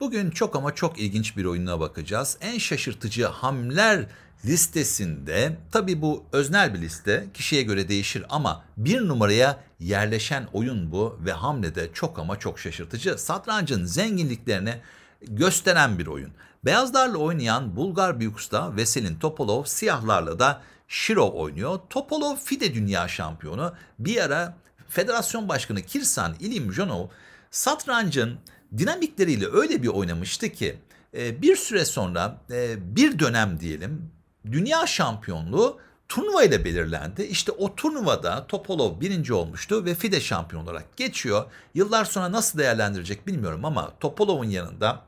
Bugün çok ama çok ilginç bir oyununa bakacağız. En şaşırtıcı hamler listesinde tabi bu öznel bir liste kişiye göre değişir ama bir numaraya yerleşen oyun bu ve hamle de çok ama çok şaşırtıcı. Satrancın zenginliklerini gösteren bir oyun. Beyazlarla oynayan Bulgar büyükusta Veselin Topolov siyahlarla da Shiro oynuyor. Topolov FIDE dünya şampiyonu. Bir ara federasyon başkanı Kirsan İlim Jonov satrancın dinamikleriyle öyle bir oynamıştı ki e, bir süre sonra e, bir dönem diyelim dünya şampiyonluğu turnuva ile belirlendi. İşte o turnuvada Topolov birinci olmuştu ve FIDE şampiyon olarak geçiyor. Yıllar sonra nasıl değerlendirecek bilmiyorum ama Topolov'un yanında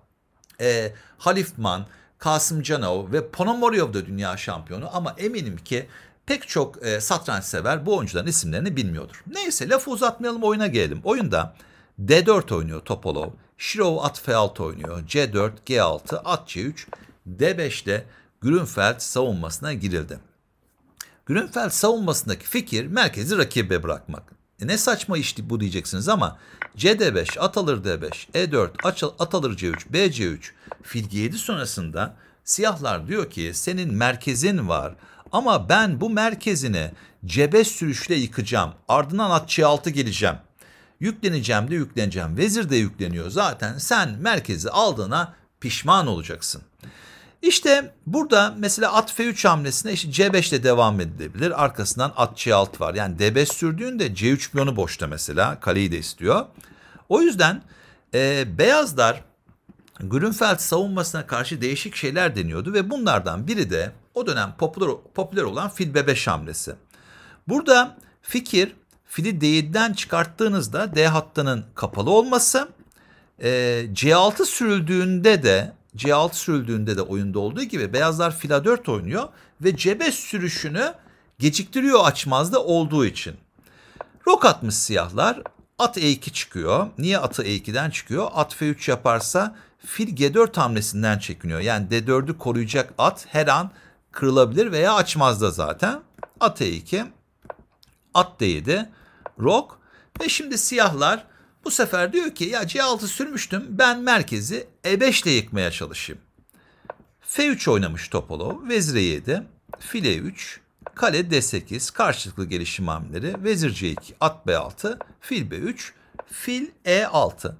e, Halifman, Kasım Canov ve Ponomaryov da dünya şampiyonu ama eminim ki pek çok e, satranç sever bu oyuncuların isimlerini bilmiyordur. Neyse lafı uzatmayalım oyuna gelelim. Oyunda D4 oynuyor Topolov. Şirov at F6 oynuyor. C4, G6, at C3, D5'te Grünfeld savunmasına girildi. Grünfeld savunmasındaki fikir merkezi rakibe bırakmak. E ne saçma işti bu diyeceksiniz ama CD5, at alır D5, E4, at alır C3, BC3 filgi 7 sonrasında siyahlar diyor ki senin merkezin var ama ben bu merkezini cebe sürüşle yıkacağım. Ardından at C6 geleceğim. Yükleneceğim de yükleneceğim. Vezir de yükleniyor zaten. Sen merkezi aldığına pişman olacaksın. İşte burada mesela at F3 hamlesine işte C5 ile devam edilebilir. Arkasından at C6 var. Yani D5 sürdüğünde C3 piyonu boşta mesela. Kaleyi de istiyor. O yüzden e, beyazlar Grünfeld savunmasına karşı değişik şeyler deniyordu ve bunlardan biri de o dönem popüler, popüler olan fil 5 hamlesi. Burada fikir fili D7'den çıkarttığınızda D hattının kapalı olması e, C6 sürüldüğünde de C6 sürüldüğünde de oyunda olduğu gibi beyazlar fil A4 oynuyor ve C5 sürüşünü geciktiriyor açmazda olduğu için. Rok atmış siyahlar. At E2 çıkıyor. Niye atı E2'den çıkıyor? At F3 yaparsa fil G4 hamlesinden çekiniyor. Yani D4'ü koruyacak at her an kırılabilir veya açmazda zaten. At E2, at D7, Rock ve şimdi siyahlar bu sefer diyor ki ya C6 sürmüştüm ben merkezi E5 ile yıkmaya çalışayım. F3 oynamış Topolo. Vezire 7, e 3, kale D8, karşılıklı gelişim hamleleri, vezir C2, at B6, fil B3, fil E6.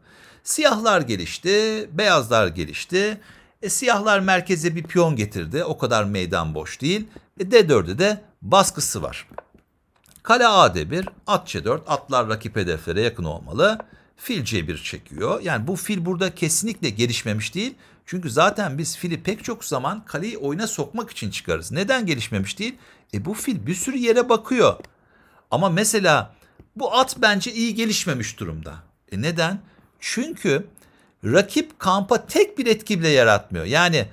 Siyahlar gelişti, beyazlar gelişti. E, siyahlar merkeze bir piyon getirdi. O kadar meydan boş değil. E, d 4de de baskısı var. Kale A 1 at C4. Atlar rakip hedeflere yakın olmalı. Fil C1 çekiyor. Yani bu fil burada kesinlikle gelişmemiş değil. Çünkü zaten biz fili pek çok zaman kaleyi oyuna sokmak için çıkarız. Neden gelişmemiş değil? E bu fil bir sürü yere bakıyor. Ama mesela bu at bence iyi gelişmemiş durumda. E neden? Çünkü rakip kampa tek bir etki bile yaratmıyor. Yani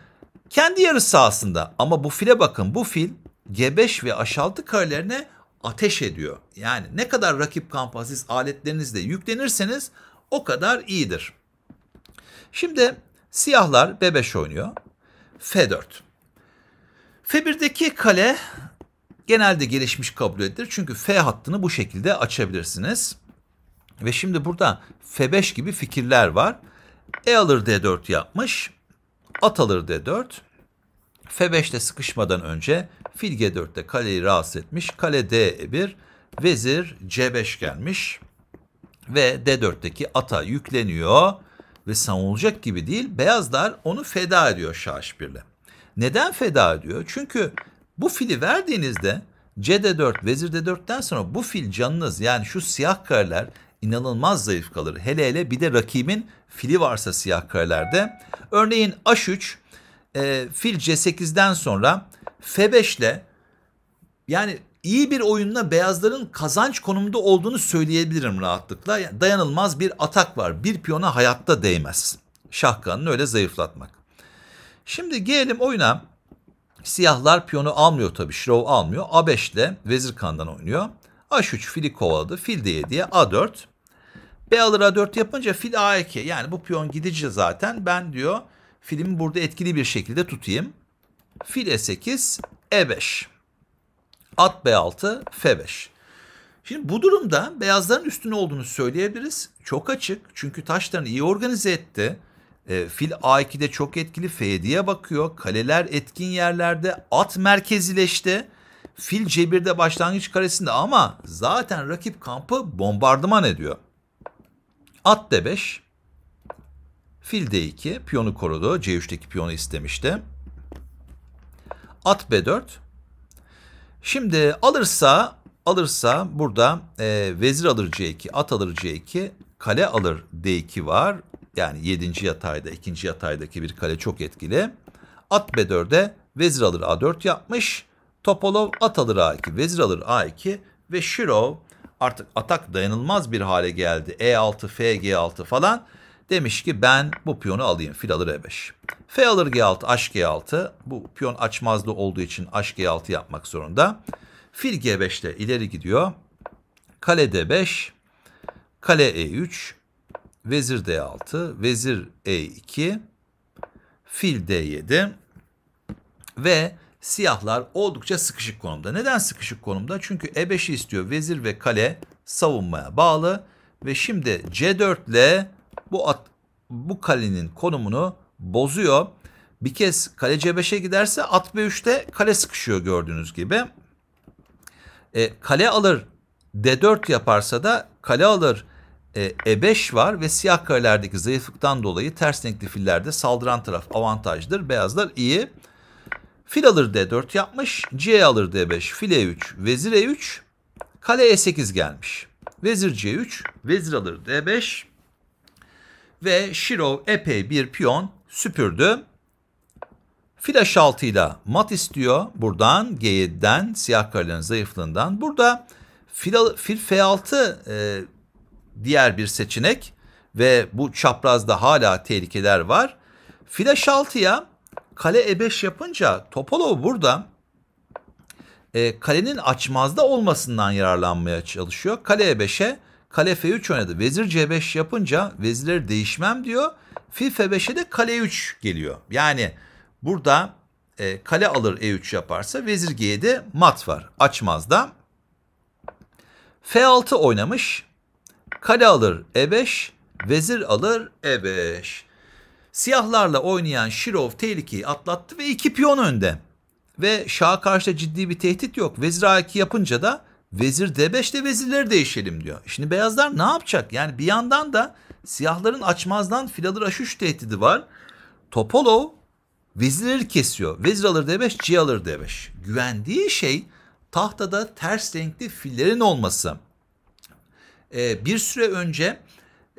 kendi yarı sahasında ama bu file bakın bu fil G5 ve H6 karelerine ateş ediyor. Yani ne kadar rakip kampa siz aletlerinizle yüklenirseniz o kadar iyidir. Şimdi siyahlar B5 oynuyor. F4. F1'deki kale genelde gelişmiş kabul edilir. Çünkü F hattını bu şekilde açabilirsiniz. Ve şimdi burada F5 gibi fikirler var. E alır D4 yapmış. At alır D4. F5'te sıkışmadan önce fil G4'te kaleyi rahatsız etmiş. Kale D1, vezir C5 gelmiş ve D4'teki ata yükleniyor ve savunulacak gibi değil. Beyazlar onu feda ediyor şah h Neden feda ediyor? Çünkü bu fili verdiğinizde CD4, vezir D4'ten sonra bu fil canınız yani şu siyah kareler inanılmaz zayıf kalır. Hele hele bir de rakibin fili varsa siyah karelerde. Örneğin A3 e, fil C8'den sonra f 5 ile yani iyi bir oyunla beyazların kazanç konumda olduğunu söyleyebilirim rahatlıkla. Yani dayanılmaz bir atak var. Bir piyona hayatta değmez. Şahkanını öyle zayıflatmak. Şimdi gelelim oyuna. Siyahlar piyonu almıyor tabi Şirov almıyor. A5 ile Vezir Kan'dan oynuyor. A3 fili kovaladı. Fil de diye A4. B alır A4 yapınca fil A2. Yani bu piyon gidici zaten. Ben diyor filmi burada etkili bir şekilde tutayım. Fil E8, E5. At B6, F5. Şimdi bu durumda beyazların üstüne olduğunu söyleyebiliriz. Çok açık çünkü taşlarını iyi organize etti. E, fil A2'de çok etkili F7'ye bakıyor. Kaleler etkin yerlerde. At merkezileşti. Fil C1'de başlangıç karesinde ama zaten rakip kampı bombardıman ediyor. At D5. Fil D2 piyonu korudu. C3'teki piyonu istemişti. At B4. Şimdi alırsa alırsa burada e, vezir alır C2, at alır C2, kale alır D2 var. Yani 7. yatayda, 2. yataydaki bir kale çok etkili. At B4'e vezir alır A4 yapmış. Topolov at alır A2, vezir alır A2 ve Şirov artık atak dayanılmaz bir hale geldi. E6, FG6 falan. Demiş ki ben bu piyonu alayım. Fil alır E5. F alır G6, H G6. Bu piyon açmazlı olduğu için h G6 yapmak zorunda. Fil g 5 ile ileri gidiyor. Kale D5, kale E3, vezir D6, vezir E2, fil D7 ve siyahlar oldukça sıkışık konumda. Neden sıkışık konumda? Çünkü E5'i istiyor. Vezir ve kale savunmaya bağlı ve şimdi C4 ile bu at, bu kalenin konumunu bozuyor. Bir kez kale C5'e giderse at B3'te kale sıkışıyor gördüğünüz gibi. E, kale alır D4 yaparsa da kale alır e, E5 var ve siyah karelerdeki zayıflıktan dolayı ters renkli fillerde saldıran taraf avantajdır. Beyazlar iyi. Fil alır D4 yapmış. C alır D5. Fil E3. Vezir E3. Kale E8 gelmiş. Vezir C3. Vezir alır D5 ve Shirov epey bir piyon süpürdü. Fil a6 ile mat istiyor. Buradan G7'den siyah karelerin zayıflığından. Burada fil, fil F6 e, diğer bir seçenek ve bu çaprazda hala tehlikeler var. Fil H6'ya kale E5 yapınca Topalov burada e, kalenin açmazda olmasından yararlanmaya çalışıyor. Kale E5'e Kale F3 oynadı. Vezir C5 yapınca vezirleri değişmem diyor. Fil F5'e de kale 3 geliyor. Yani burada e, kale alır E3 yaparsa vezir G7 mat var. Açmaz da. F6 oynamış. Kale alır E5. Vezir alır E5. Siyahlarla oynayan Şirov tehlikeyi atlattı ve iki piyon önde. Ve şaha karşı ciddi bir tehdit yok. Vezir A2 yapınca da Vezir D5'te vezirleri değişelim diyor. Şimdi beyazlar ne yapacak? Yani bir yandan da siyahların açmazdan filalı h tehdidi var. Topolov vezirleri kesiyor. Vezir alır D5, C alır D5. Güvendiği şey tahtada ters renkli fillerin olması. Ee, bir süre önce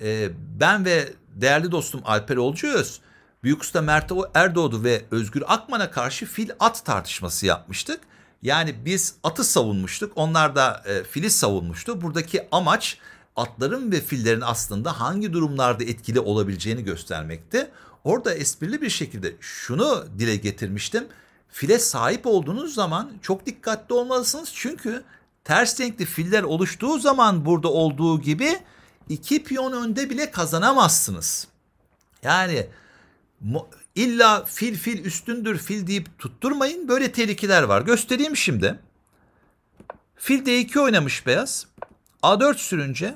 e, ben ve değerli dostum Alper Olcu Öz, Büyük Usta Mert Erdoğdu ve Özgür Akman'a karşı fil at tartışması yapmıştık. Yani biz atı savunmuştuk. Onlar da e, fili savunmuştu. Buradaki amaç atların ve fillerin aslında hangi durumlarda etkili olabileceğini göstermekti. Orada esprili bir şekilde şunu dile getirmiştim. File sahip olduğunuz zaman çok dikkatli olmalısınız. Çünkü ters renkli filler oluştuğu zaman burada olduğu gibi iki piyon önde bile kazanamazsınız. Yani İlla fil fil üstündür fil deyip tutturmayın. Böyle tehlikeler var. Göstereyim şimdi. Fil D2 oynamış beyaz. A4 sürünce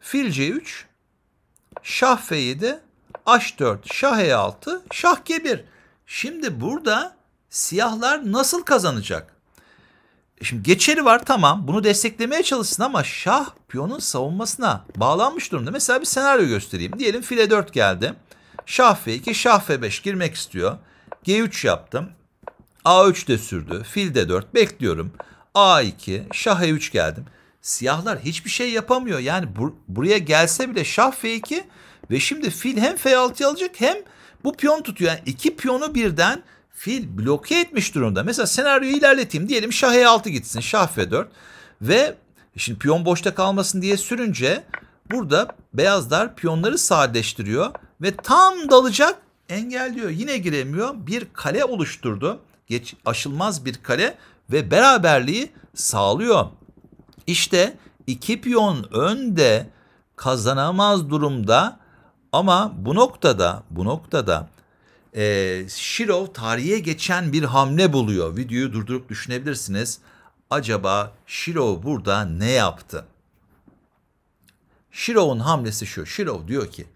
fil C3, şah F7, H4, şah E6, şah G1. Şimdi burada siyahlar nasıl kazanacak? E şimdi geçeri var tamam bunu desteklemeye çalışsın ama şah piyonun savunmasına bağlanmış durumda. Mesela bir senaryo göstereyim. Diyelim fil file 4 geldi. Şah F2, Şah F5 girmek istiyor. G3 yaptım. A3 de sürdü. Fil de 4. Bekliyorum. A2, Şah E3 geldim. Siyahlar hiçbir şey yapamıyor. Yani bur buraya gelse bile Şah F2 ve şimdi fil hem F6'yı alacak hem bu piyon tutuyor. Yani iki piyonu birden fil bloke etmiş durumda. Mesela senaryoyu ilerleteyim. Diyelim Şah E6 gitsin. Şah F4 ve şimdi piyon boşta kalmasın diye sürünce burada beyazlar piyonları sadeleştiriyor ve tam dalacak engelliyor. Yine giremiyor. Bir kale oluşturdu. Geç, aşılmaz bir kale ve beraberliği sağlıyor. İşte iki piyon önde kazanamaz durumda ama bu noktada bu noktada e, Şirov tarihe geçen bir hamle buluyor. Videoyu durdurup düşünebilirsiniz. Acaba Şirov burada ne yaptı? Şirov'un hamlesi şu. Şirov diyor ki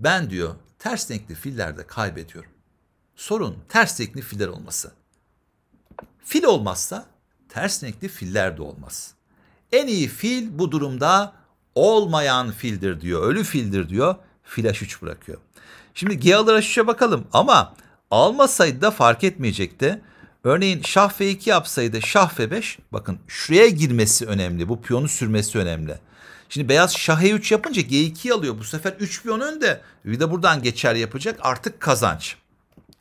ben diyor ters renkli fillerde kaybediyorum. Sorun ters renkli filler olması. Fil olmazsa ters renkli filler de olmaz. En iyi fil bu durumda olmayan fildir diyor. Ölü fildir diyor. Flaş 3 bırakıyor. Şimdi G alır Gealara 3'e bakalım ama almasaydı da fark etmeyecekti. Örneğin şah f2 yapsaydı şah f5 bakın şuraya girmesi önemli. Bu piyonu sürmesi önemli. Şimdi beyaz şah e3 yapınca g2 alıyor. Bu sefer 3 piyon önde. Vida buradan geçer yapacak. Artık kazanç.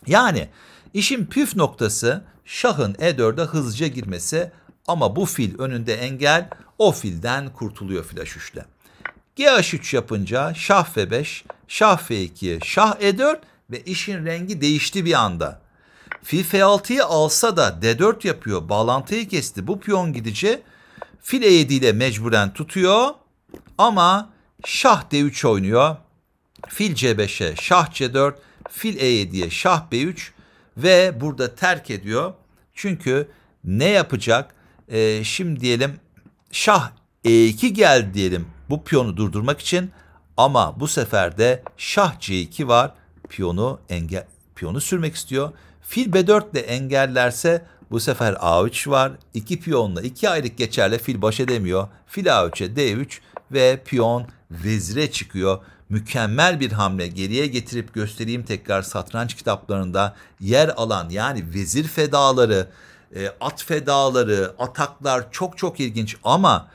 Yani işin püf noktası şahın e4'e hızlıca girmesi ama bu fil önünde engel o filden kurtuluyor flaş 3'le. GH3 yapınca şah F5, şah F2, şah E4 ve işin rengi değişti bir anda. Fil F6'yı alsa da D4 yapıyor. Bağlantıyı kesti. Bu piyon gidici fil E7 ile mecburen tutuyor. Ama şah d3 oynuyor. Fil c5'e, şah c4, fil e7'ye, şah b3 ve burada terk ediyor. Çünkü ne yapacak? Ee, şimdi diyelim şah e2 geldi diyelim bu piyonu durdurmak için ama bu sefer de şah c2 var. Piyonu engel piyonu sürmek istiyor. Fil b4 ile engellerse bu sefer a3 var. İki piyonla iki aylık geçerle fil baş edemiyor. Fil a3'e d3 ve piyon vezire çıkıyor. Mükemmel bir hamle geriye getirip göstereyim tekrar satranç kitaplarında yer alan yani vezir fedaları, e, at fedaları, ataklar çok çok ilginç ama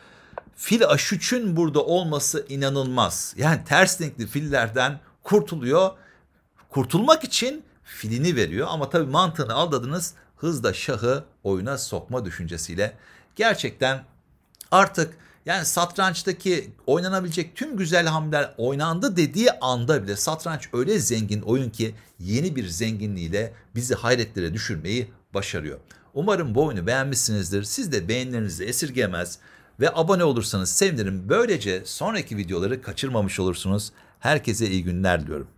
fil aşüçün burada olması inanılmaz. Yani ters renkli fillerden kurtuluyor. Kurtulmak için filini veriyor ama tabii mantığını aldadınız hızla şahı oyuna sokma düşüncesiyle. Gerçekten artık yani satrançtaki oynanabilecek tüm güzel hamleler oynandı dediği anda bile satranç öyle zengin oyun ki yeni bir zenginliğiyle bizi hayretlere düşürmeyi başarıyor. Umarım bu oyunu beğenmişsinizdir. Siz de beğenilerinizi esirgemez ve abone olursanız sevinirim. Böylece sonraki videoları kaçırmamış olursunuz. Herkese iyi günler diliyorum.